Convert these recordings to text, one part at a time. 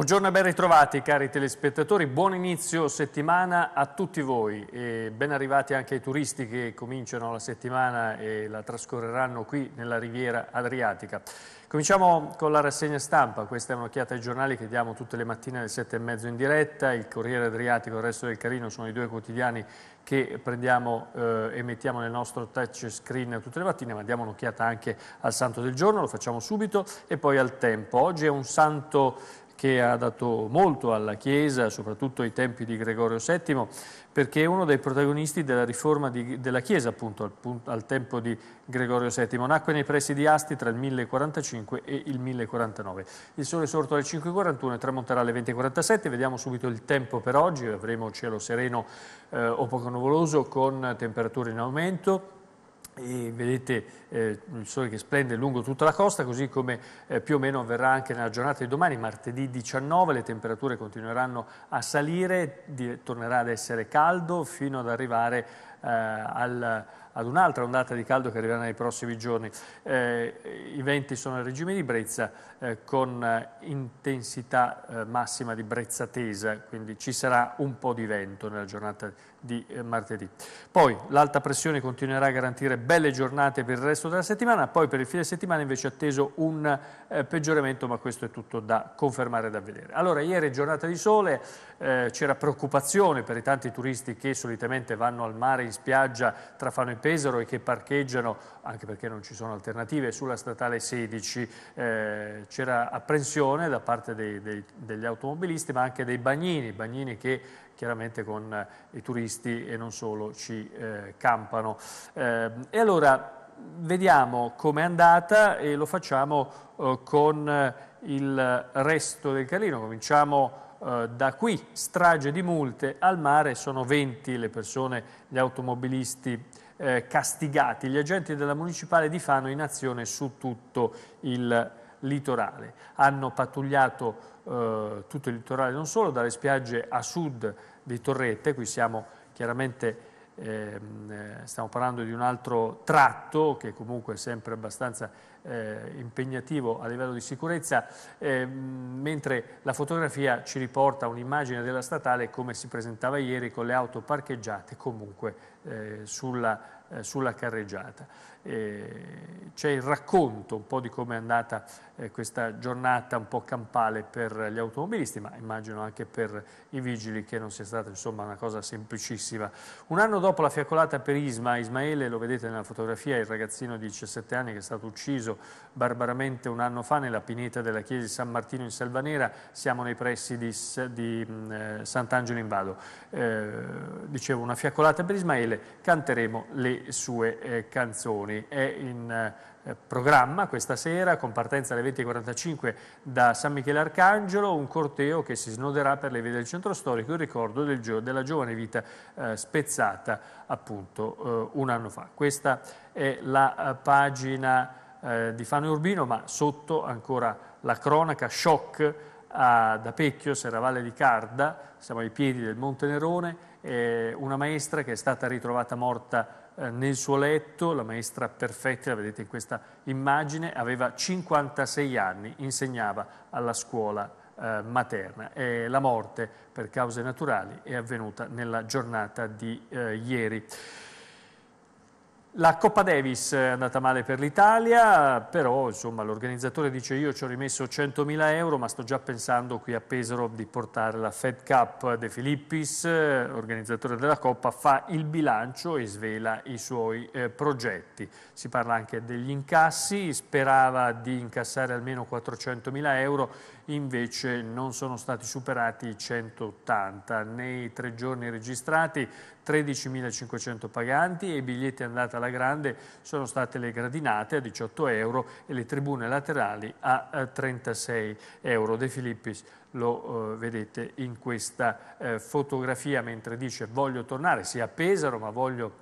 Buongiorno e ben ritrovati cari telespettatori, buon inizio settimana a tutti voi e ben arrivati anche ai turisti che cominciano la settimana e la trascorreranno qui nella riviera adriatica. Cominciamo con la rassegna stampa, questa è un'occhiata ai giornali che diamo tutte le mattine alle sette e mezzo in diretta, il Corriere Adriatico e il Resto del Carino sono i due quotidiani che prendiamo eh, e mettiamo nel nostro touch screen tutte le mattine, ma diamo un'occhiata anche al santo del giorno, lo facciamo subito, e poi al tempo. Oggi è un santo che ha dato molto alla Chiesa, soprattutto ai tempi di Gregorio VII, perché è uno dei protagonisti della riforma di, della Chiesa appunto al, al, tempo di Gregorio VII. Nacque nei pressi di Asti tra il 1045 e il 1049. Il sole è sorto alle 5.41 e tramonterà alle 20.47. Vediamo subito il tempo per oggi, avremo cielo sereno eh, o poco nuvoloso con temperature in aumento e vedete eh, il sole che splende lungo tutta la costa, così come eh, più o meno avverrà anche nella giornata di domani, martedì 19, le temperature continueranno a salire, di, tornerà ad essere caldo fino ad arrivare a eh, al, ad un'altra ondata di caldo che arriverà nei prossimi giorni. Eh, I venti sono nel regime di brezza eh, con eh, intensità eh, massima di brezza tesa, quindi ci sarà un po' di vento nella giornata di eh, martedì. Poi l'alta pressione continuerà a garantire belle giornate per il resto della settimana, poi per il fine settimana invece è atteso un peggioramento, ma questo è tutto da confermare e da vedere. Allora, ieri giornata di sole, c'era preoccupazione per i tanti turisti che solitamente vanno al mare in in spiaggia tra Fano e Pesaro e che parcheggiano, anche perché non ci sono alternative, sulla statale 16. Eh, C'era apprensione da parte dei, dei, degli automobilisti ma anche dei bagnini, bagnini che chiaramente con eh, i turisti e non solo ci eh, campano. Eh, e allora vediamo com'è andata e lo facciamo eh, con eh, il resto del Carlino. Cominciamo eh, da qui, strage di multe, al mare sono 20 le persone, gli automobilisti eh, castigati, gli agenti della Municipale di Fano in azione su tutto il litorale. Hanno pattugliato eh, tutto il litorale, non solo dalle spiagge a sud di Torrette, qui siamo chiaramente Ehm, eh, stiamo parlando di un altro tratto che comunque è sempre abbastanza eh, impegnativo a livello di sicurezza, ehm, mentre la fotografia ci riporta un'immagine della statale come si presentava ieri con le auto parcheggiate comunque eh, sulla, eh, sulla carreggiata. Eh, c'è il racconto un po' di come è andata eh, questa giornata un po' campale per gli automobilisti, ma immagino anche per i vigili che non sia stata insomma una cosa semplicissima. Un anno dopo la fiaccolata per Isma, Ismaele, lo vedete nella fotografia, il ragazzino di 17 anni che è stato ucciso barbaramente un anno fa nella pineta della chiesa di San Martino in Selvanera, siamo nei pressi di, di mm, eh, Sant'Angelo in Vado. Eh, dicevo, una fiaccolata per Ismaele, canteremo le sue eh, canzoni. Fiori è in eh, programma questa sera con partenza alle 20.45 da San Michele Arcangelo, un corteo che si snoderà per le vie del centro storico in ricordo del gio della giovane vita eh, spezzata appunto eh, un anno fa. Questa è la eh, pagina di Fano Urbino, ma sotto ancora la cronaca, shock a, da Pecchio, Serravalle di Carda, siamo ai piedi del Monte Nerone, eh, una maestra che è stata ritrovata morta eh, nel suo letto, la maestra perfetta, la vedete in questa immagine, aveva 56 anni, insegnava alla scuola eh, materna. E la morte per cause naturali è avvenuta nella giornata di eh, ieri. La Coppa Davis è andata male per l'Italia, però l'organizzatore dice io ci ho rimesso 100.000 euro ma sto già pensando qui a Pesaro di portare la Fed Cup De Filippis, organizzatore della Coppa, fa il bilancio e svela i suoi eh, progetti. Si parla anche degli incassi, sperava di incassare almeno 400.000 euro invece non sono stati superati i 180. Nei tre giorni registrati 13.500 paganti e i biglietti andati alla grande sono state le gradinate a 18 euro e le tribune laterali a 36 eh, euro. De Filippis lo eh, vedete in questa eh, fotografia mentre dice voglio tornare sia a Pesaro ma voglio,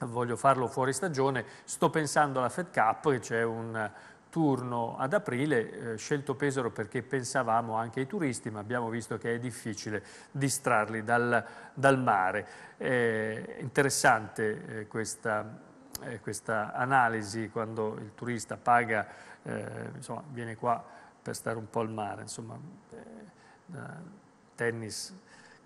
voglio farlo fuori stagione, sto pensando alla Fed Cup, c'è un turno ad aprile, eh, scelto Pesaro perché pensavamo anche ai turisti, ma abbiamo visto che è difficile distrarli dal, dal mare. Eh, interessante eh, questa, eh, questa, analisi quando il turista paga, eh, insomma, viene qua per stare un po' al mare, insomma, eh, tennis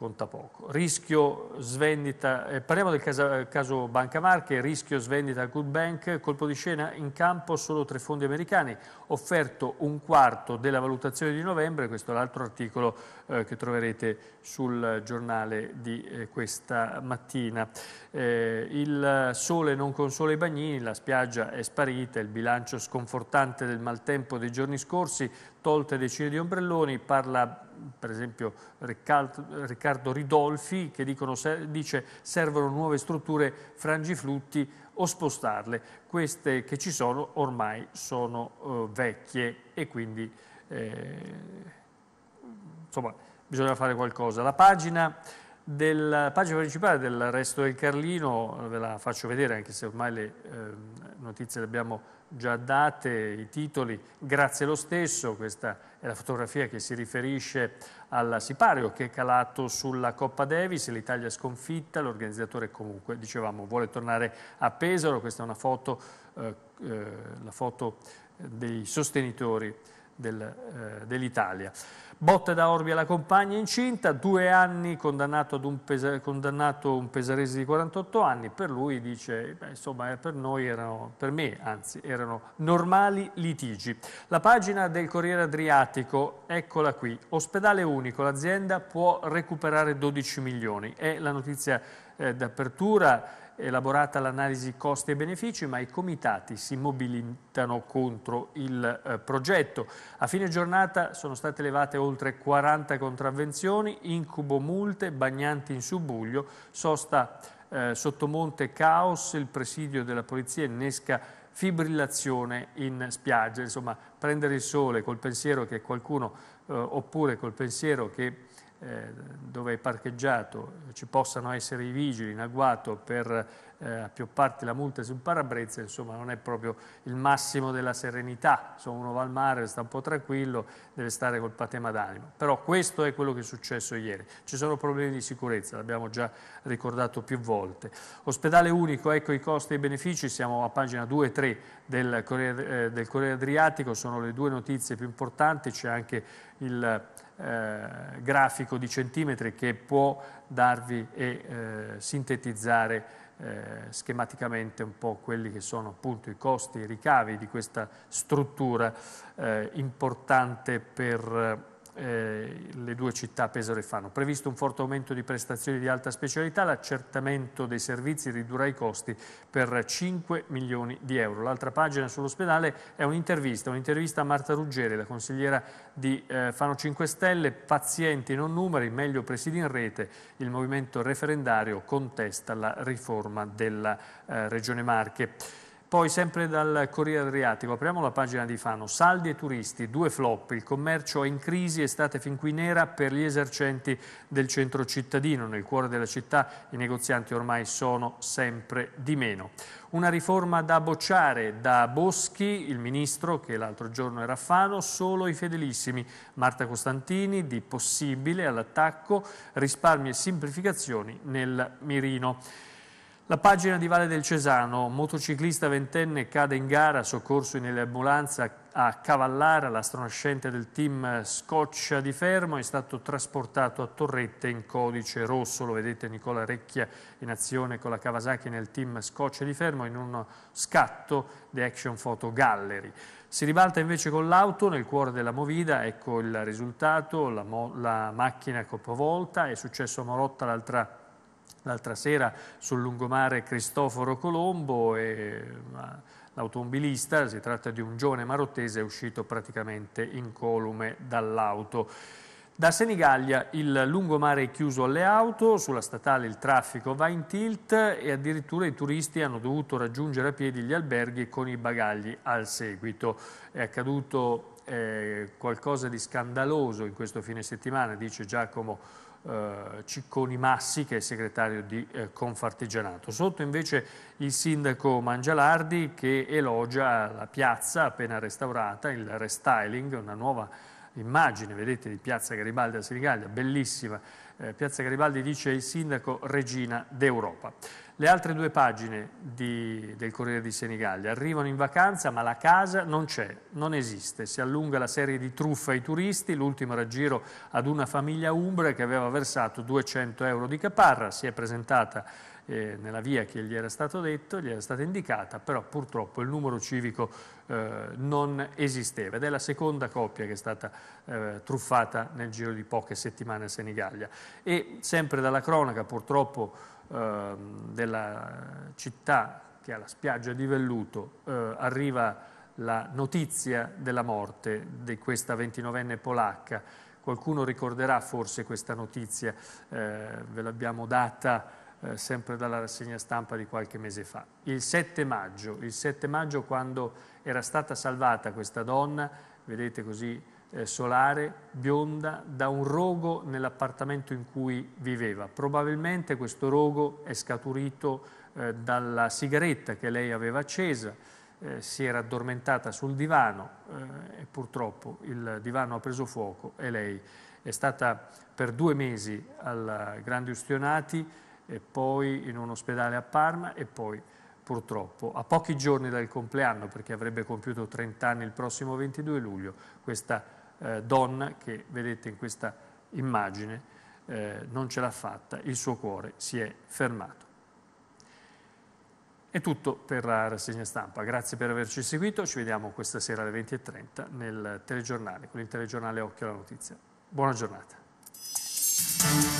conta poco. Rischio svendita, eh, parliamo del caso, caso Banca Marche, rischio svendita al Good Bank, colpo di scena in campo solo tre fondi americani, offerto un quarto della valutazione di novembre, questo è l'altro articolo eh, che troverete sul giornale di eh, questa mattina. Eh, il sole non consola i bagnini, la spiaggia è sparita, il bilancio sconfortante del maltempo dei giorni scorsi, tolte decine di ombrelloni, parla per esempio Riccardo Ridolfi, che dicono, dice servono nuove strutture frangiflutti o spostarle. Queste che ci sono ormai sono eh, vecchie e quindi eh, insomma, bisogna fare qualcosa. La pagina, del, pagina principale del Resto del Carlino, eh, ve la faccio vedere anche se ormai le eh, notizie le abbiamo già date i titoli, grazie lo stesso, questa è la fotografia che si riferisce al sipario che è calato sulla Coppa Davis, l'Italia sconfitta, l'organizzatore comunque, dicevamo, vuole tornare a Pesaro, questa è una foto, eh, eh, la foto dei sostenitori del, eh, dell'Italia. Botte da Orbi alla compagna incinta, due anni, condannato, ad un, pesa condannato un pesarese di 48 anni, per lui dice, beh, insomma eh, per noi erano, per me anzi, erano normali litigi. La pagina del Corriere Adriatico, eccola qui, ospedale unico, l'azienda può recuperare 12 milioni, è la notizia eh, d'apertura elaborata l'analisi costi e benefici, ma i comitati si mobilitano contro il eh, progetto. A fine giornata sono state levate oltre 40 contravvenzioni, incubo multe, bagnanti in subuglio, sosta eh, sottomonte caos, il presidio della polizia innesca fibrillazione in spiaggia, insomma prendere il sole col pensiero che qualcuno eh, oppure col pensiero che eh, dove è parcheggiato ci possano essere i vigili in agguato per eh, a più parti la multa sul parabrezza, insomma non è proprio il massimo della serenità, insomma uno va al mare, sta un po' tranquillo, deve stare col patema d'animo. Però questo è quello che è successo ieri, ci sono problemi di sicurezza, l'abbiamo già ricordato più volte. Ospedale unico, ecco i costi e i benefici, siamo a pagina 2 e 3 del Corriere, eh, del Corriere Adriatico, sono le due notizie più importanti, c'è anche il eh, grafico di centimetri che può darvi e eh, sintetizzare eh, schematicamente un po' quelli che sono appunto i costi, e i ricavi di questa struttura eh, importante per eh, le due città Pesaro e Fano. Previsto un forte aumento di prestazioni di alta specialità, l'accertamento dei servizi ridurrà i costi per 5 milioni di euro. L'altra pagina sull'ospedale è un'intervista, un'intervista a Marta Ruggeri, la consigliera di eh, Fano 5 Stelle, pazienti non numeri, meglio presidi in rete, il movimento referendario contesta la riforma della eh, Regione Marche. Poi sempre dal Corriere Adriatico, apriamo la pagina di Fano, saldi e turisti, due flop, il commercio è in crisi, estate fin qui nera per gli esercenti del centro cittadino, nel cuore della città i negozianti ormai sono sempre di meno. Una riforma da bocciare da Boschi, il ministro che l'altro giorno era a Fano, solo i fedelissimi. Marta Costantini di Possibile all'attacco, risparmi e semplificazioni nel mirino. La pagina di Valle del Cesano, motociclista ventenne cade in gara, soccorso in ambulanza a Cavallara, l'astronascente del team Scoccia di Fermo, è stato trasportato a Torrette in codice rosso, lo vedete Nicola Recchia in azione con la Kawasaki nel team Scoccia di Fermo in uno scatto di Action Photo Gallery. Si ribalta invece con l'auto nel cuore della Movida, ecco il risultato, la, la macchina capovolta, è successo a Morotta l'altra settimana l'altra sera sul lungomare Cristoforo Colombo e l'automobilista, si tratta di un giovane marottese, è uscito praticamente incolume dall'auto. Da Senigallia il lungomare è chiuso alle auto, sulla statale il traffico va in tilt e addirittura i turisti hanno dovuto raggiungere a piedi gli alberghi con i bagagli al seguito. È accaduto eh, qualcosa di scandaloso in questo fine settimana, dice Giacomo eh, Cicconi Massi, che è segretario di eh, Confartigianato. Sotto invece il sindaco Mangialardi che elogia la piazza appena restaurata, il restyling, una nuova immagine, vedete, di Piazza Garibaldi a Senigallia, bellissima. Eh, piazza Garibaldi dice il sindaco regina d'Europa. Le altre due pagine di, del Corriere di Senigallia arrivano in vacanza ma la casa non c'è, non esiste. Si allunga la serie di truffa ai turisti, l'ultimo raggiro ad una famiglia umbra che aveva versato 200 euro di caparra, si è presentata eh, nella via che gli era stato detto, gli era stata indicata, però purtroppo il numero civico eh, non esisteva ed è la seconda coppia che è stata eh, truffata nel giro di poche settimane a Senigallia. E sempre dalla cronaca purtroppo della ehm, città che ha la spiaggia di velluto eh, arriva la notizia della morte di questa 29enne polacca. Qualcuno ricorderà forse questa notizia, eh, ve l'abbiamo data eh, sempre dalla rassegna stampa di qualche mese fa. Il 7 maggio, il 7 maggio quando era stata salvata questa donna, vedete così eh, solare bionda da un rogo nell'appartamento in cui viveva. Probabilmente questo rogo è scaturito eh, dalla sigaretta che lei aveva accesa, eh, si era addormentata sul divano eh, e purtroppo il divano ha preso fuoco e lei è stata per due mesi al Grandi Ustionati e poi in un ospedale a Parma e poi purtroppo, a pochi giorni dal compleanno, perché avrebbe compiuto 30 anni il prossimo 22 luglio, questa eh, donna che vedete in questa immagine eh, non ce l'ha fatta, il suo cuore si è fermato. È tutto per la rassegna stampa, grazie per averci seguito, ci vediamo questa sera alle 20.30 nel telegiornale, con il telegiornale Occhio alla Notizia. Buona giornata.